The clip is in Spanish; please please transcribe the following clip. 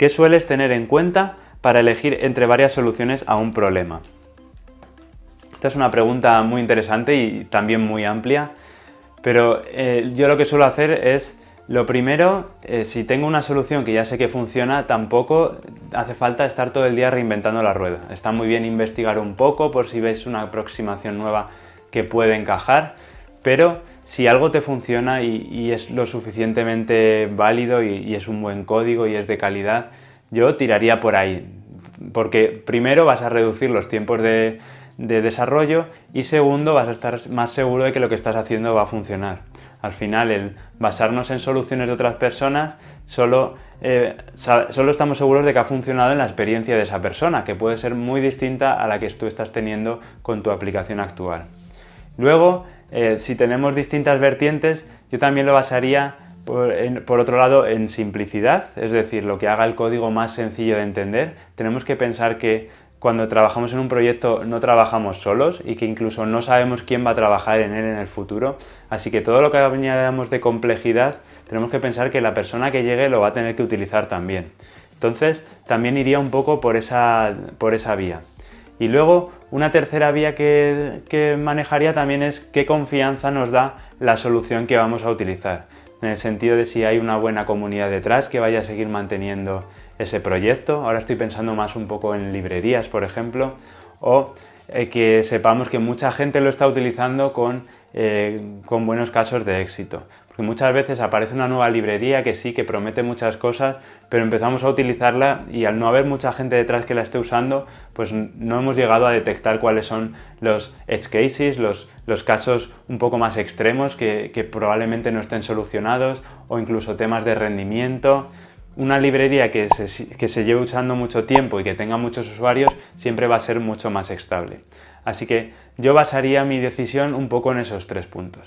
¿Qué sueles tener en cuenta para elegir entre varias soluciones a un problema? Esta es una pregunta muy interesante y también muy amplia, pero eh, yo lo que suelo hacer es, lo primero, eh, si tengo una solución que ya sé que funciona, tampoco hace falta estar todo el día reinventando la rueda. Está muy bien investigar un poco por si ves una aproximación nueva que puede encajar, pero si algo te funciona y, es lo suficientemente válido y, es un buen código y es de calidad, yo tiraría por ahí. Porque primero vas a reducir los tiempos de, desarrollo y segundo vas a estar más seguro de que lo que estás haciendo va a funcionar. Al final, el basarnos en soluciones de otras personas, solo, eh, solo estamos seguros de que ha funcionado en la experiencia de esa persona, que puede ser muy distinta a la que tú estás teniendo con tu aplicación actual. Luego, eh, si tenemos distintas vertientes, yo también lo basaría por, otro lado en simplicidad, es decir, lo que haga el código más sencillo de entender. Tenemos que pensar que cuando trabajamos en un proyecto no trabajamos solos y que incluso no sabemos quién va a trabajar en él en el futuro. Así que todo lo que añadamos de complejidad tenemos que pensar que la persona que llegue lo va a tener que utilizar también. Entonces también iría un poco por esa vía. Y luego, una tercera vía que, manejaría también es qué confianza nos da la solución que vamos a utilizar, en el sentido de si hay una buena comunidad detrás que vaya a seguir manteniendo ese proyecto. Ahora estoy pensando más un poco en librerías, por ejemplo, o eh, que sepamos que mucha gente lo está utilizando con eh, con buenos casos de éxito. Porque muchas veces aparece una nueva librería que sí, que promete muchas cosas, pero empezamos a utilizarla y al no haber mucha gente detrás que la esté usando, pues no hemos llegado a detectar cuáles son los edge cases, los, casos un poco más extremos que probablemente no estén solucionados o incluso temas de rendimiento una librería que se, lleve usando mucho tiempo y que tenga muchos usuarios siempre va a ser mucho más estable. Así que yo basaría mi decisión un poco en esos tres puntos.